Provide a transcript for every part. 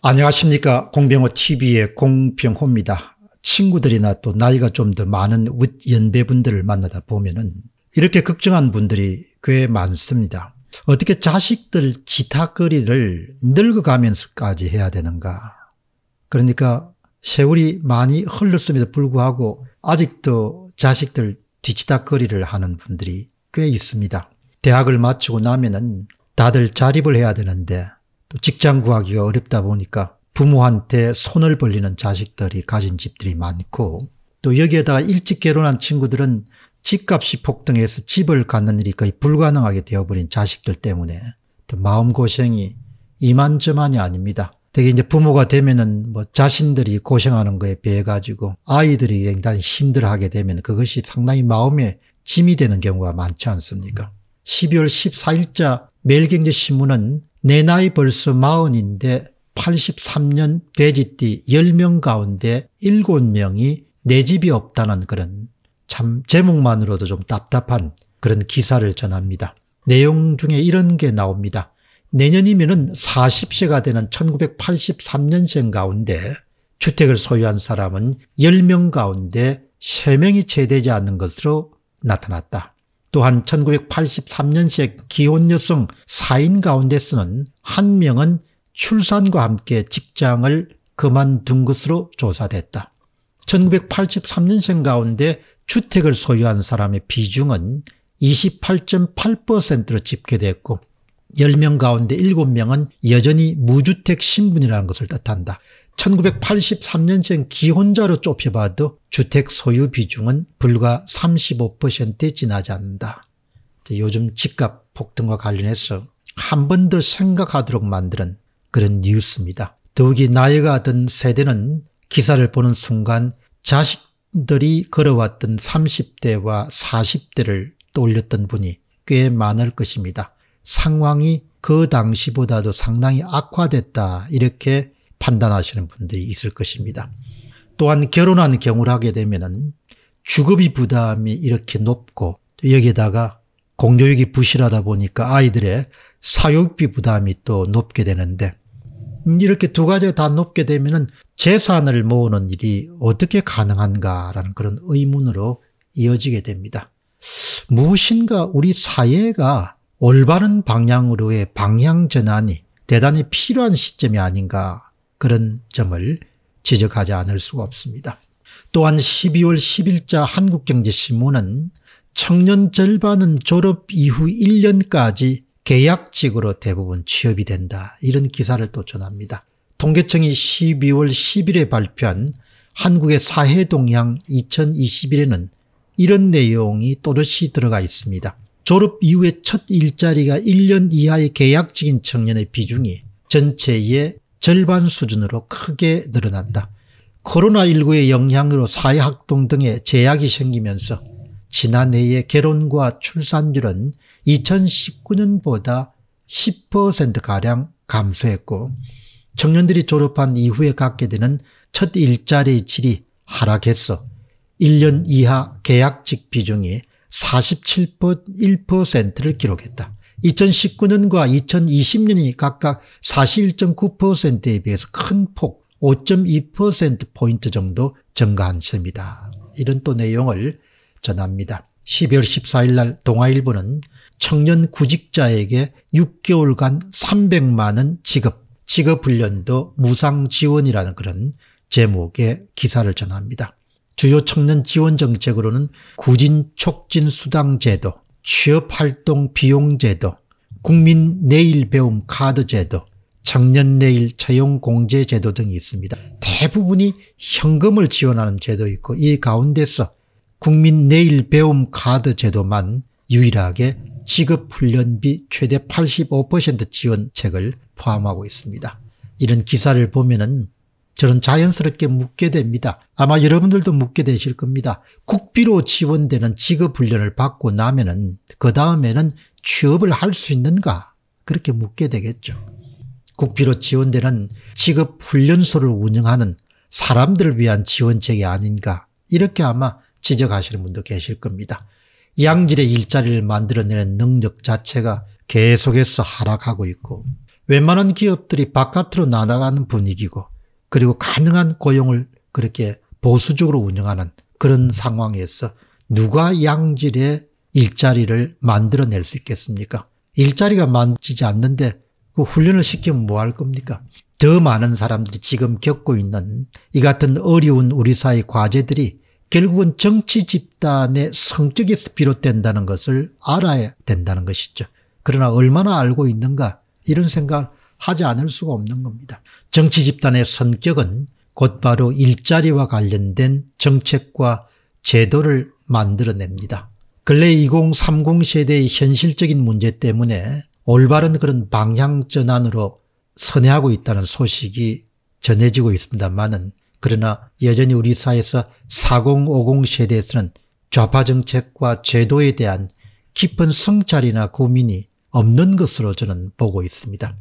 안녕하십니까 공병호TV의 공병호입니다. 친구들이나 또 나이가 좀 더 많은 윗연배분들을 만나다 보면 은 이렇게 걱정한 분들이 꽤 많습니다. 어떻게 자식들 지탁거리를 늙어가면서까지 해야 되는가. 그러니까 세월이 많이 흘렀음에도 불구하고 아직도 자식들 뒤치다거리를 하는 분들이 꽤 있습니다. 대학을 마치고 나면은 다들 자립을 해야 되는데 또 직장 구하기가 어렵다 보니까 부모한테 손을 벌리는 자식들이 가진 집들이 많고 또 여기에다가 일찍 결혼한 친구들은 집값이 폭등해서 집을 갖는 일이 거의 불가능하게 되어버린 자식들 때문에 또 마음고생이 이만저만이 아닙니다. 되게 이제 부모가 되면은 뭐 자신들이 고생하는 거에 비해 가지고 아이들이 굉장히 힘들어하게 되면 그것이 상당히 마음에 짐이 되는 경우가 많지 않습니까? 12월 14일자 매일경제신문은 내 나이 벌써 마흔인데 83년 돼지띠 10명 가운데 7명이 내 집이 없다는 그런 참 제목만으로도 좀 답답한 그런 기사를 전합니다. 내용 중에 이런 게 나옵니다. 내년이면 40세가 되는 1983년생 가운데 주택을 소유한 사람은 10명 가운데 3명이 채되지 않는 것으로 나타났다. 또한 1983년식 기혼 여성 4인 가운데서는 한 명은 출산과 함께 직장을 그만둔 것으로 조사됐다. 1983년생 가운데 주택을 소유한 사람의 비중은 28.8%로 집계됐고 10명 가운데 7명은 여전히 무주택 신분이라는 것을 뜻한다. 1983년생 기혼자로 좁혀봐도 주택 소유 비중은 불과 35%에 지나지 않는다. 요즘 집값 폭등과 관련해서 한 번 더 생각하도록 만드는 그런 뉴스입니다. 더욱이 나이가 든 세대는 기사를 보는 순간 자식들이 걸어왔던 30대와 40대를 떠올렸던 분이 꽤 많을 것입니다. 상황이 그 당시보다도 상당히 악화됐다 이렇게 판단하시는 분들이 있을 것입니다. 또한 결혼한 경우를 하게 되면 주거비 부담이 이렇게 높고 여기에다가 공교육이 부실하다 보니까 아이들의 사교육비 부담이 또 높게 되는데 음, 이렇게 두 가지가 다 높게 되면 재산을 모으는 일이 어떻게 가능한가라는 그런 의문으로 이어지게 됩니다. 무엇인가 우리 사회가 올바른 방향으로의 방향 전환이 대단히 필요한 시점이 아닌가 그런 점을 지적하지 않을 수가 없습니다. 또한 12월 10일자 한국경제신문은 청년 절반은 졸업 이후 1년까지 계약직으로 대부분 취업이 된다 이런 기사를 또 전합니다. 통계청이 12월 10일에 발표한 한국의 사회동향 2021에는 이런 내용이 또렷이 들어가 있습니다. 졸업 이후에첫 일자리가 1년 이하의 계약직인 청년의 비중이 전체의 절반 수준으로 크게 늘어났다. 코로나19의 영향으로 사회학동 등의 제약이 생기면서 지난해의 결혼과 출산율은 2019년보다 10%가량 감소했고 청년들이 졸업한 이후에 갖게 되는 첫 일자리의 질이 하락했어 1년 이하 계약직 비중이 47.1%를 기록했다. 2019년과 2020년이 각각 41.9%에 비해서 큰 폭 5.2%포인트 정도 증가한 셈이다. 이런 또 내용을 전합니다. 12월 14일 날 동아일보는 청년 구직자에게 6개월간 300만 원 지급, 직업훈련도 무상 지원이라는 그런 제목의 기사를 전합니다. 주요 청년 지원 정책으로는 구진 촉진 수당 제도, 취업활동 비용 제도, 국민 내일 배움 카드 제도, 청년 내일 채용 공제 제도 등이 있습니다. 대부분이 현금을 지원하는 제도있고 이 가운데서 국민 내일 배움 카드 제도만 유일하게 직업훈련비 최대 85% 지원책을 포함하고 있습니다. 이런 기사를 보면 은 저는 자연스럽게 묻게 됩니다. 아마 여러분들도 묻게 되실 겁니다. 국비로 지원되는 직업훈련을 받고 나면은 그 다음에는 취업을 할 수 있는가 그렇게 묻게 되겠죠. 국비로 지원되는 직업훈련소를 운영하는 사람들을 위한 지원책이 아닌가 이렇게 아마 지적하시는 분도 계실 겁니다. 양질의 일자리를 만들어내는 능력 자체가 계속해서 하락하고 있고 웬만한 기업들이 바깥으로 나아가는 분위기고 그리고 가능한 고용을 그렇게 보수적으로 운영하는 그런 상황에서 누가 양질의 일자리를 만들어낼 수 있겠습니까? 일자리가 만지지 않는데 그 훈련을 시키면 뭐 할 겁니까? 더 많은 사람들이 지금 겪고 있는 이 같은 어려운 우리 사회 과제들이 결국은 정치 집단의 성격에서 비롯된다는 것을 알아야 된다는 것이죠. 그러나 얼마나 알고 있는가 이런 생각 을 하지 않을 수가 없는 겁니다. 정치 집단의 성격은 곧바로 일자리와 관련된 정책과 제도를 만들어냅니다. 근래 2030 세대의 현실적인 문제 때문에 올바른 그런 방향 전환으로 선회하고 있다는 소식이 전해지고 있습니다만은 그러나 여전히 우리 사회에서 4050 세대에서는 좌파 정책과 제도에 대한 깊은 성찰이나 고민이 없는 것으로 저는 보고 있습니다.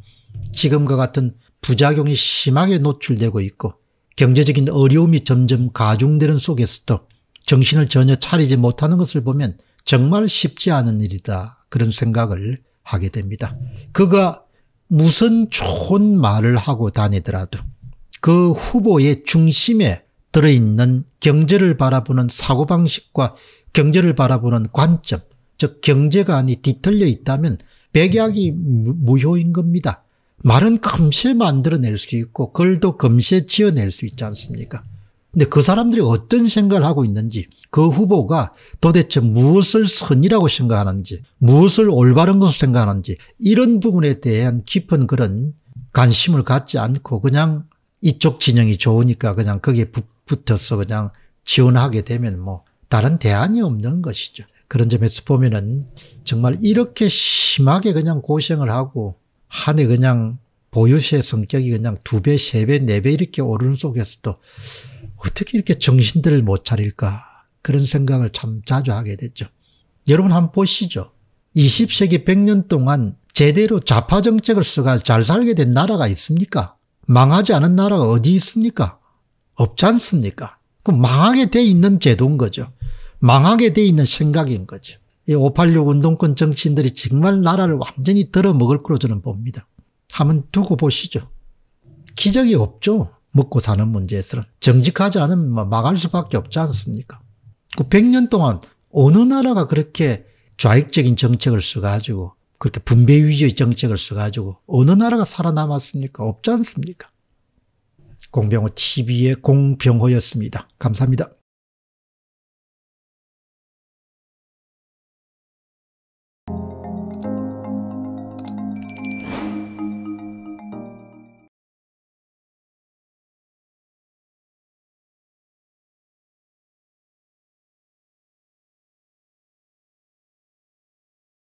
지금과 같은 부작용이 심하게 노출되고 있고 경제적인 어려움이 점점 가중되는 속에서도 정신을 전혀 차리지 못하는 것을 보면 정말 쉽지 않은 일이다. 그런 생각을 하게 됩니다. 그가 무슨 좋은 말을 하고 다니더라도 그 후보의 중심에 들어있는 경제를 바라보는 사고방식과 경제를 바라보는 관점, 즉 경제가 아 뒤틀려 있다면 백약이 무효인 겁니다. 말은 금세 만들어낼 수 있고 글도 금세 지어낼 수 있지 않습니까? 근데 그 사람들이 어떤 생각을 하고 있는지 그 후보가 도대체 무엇을 선이라고 생각하는지 무엇을 올바른 것으로 생각하는지 이런 부분에 대한 깊은 그런 관심을 갖지 않고 그냥 이쪽 진영이 좋으니까 그냥 거기에 붙어서 그냥 지원하게 되면 뭐 다른 대안이 없는 것이죠. 그런 점에서 보면은 정말 이렇게 심하게 그냥 고생을 하고 한해 그냥 보유의 성격이 그냥 두 배, 세 배, 네 배 이렇게 오르는 속에서도 어떻게 이렇게 정신들을 못 차릴까 그런 생각을 참 자주 하게 됐죠. 여러분 한번 보시죠. 20세기 100년 동안 제대로 좌파 정책을 써가 잘 살게 된 나라가 있습니까? 망하지 않은 나라가 어디 있습니까? 없지 않습니까? 그 망하게 돼 있는 제도인 거죠. 망하게 돼 있는 생각인 거죠. 586 운동권 정치인들이 정말 나라를 완전히 들어먹을 거로 저는 봅니다. 한번 두고 보시죠. 기적이 없죠. 먹고 사는 문제에서는. 정직하지 않으면 막을 뭐 수밖에 없지 않습니까? 그 100년 동안 어느 나라가 그렇게 좌익적인 정책을 써가지고 그렇게 분배위주의 정책을 써가지고 어느 나라가 살아남았습니까? 없지 않습니까? 공병호 TV의 공병호였습니다. 감사합니다.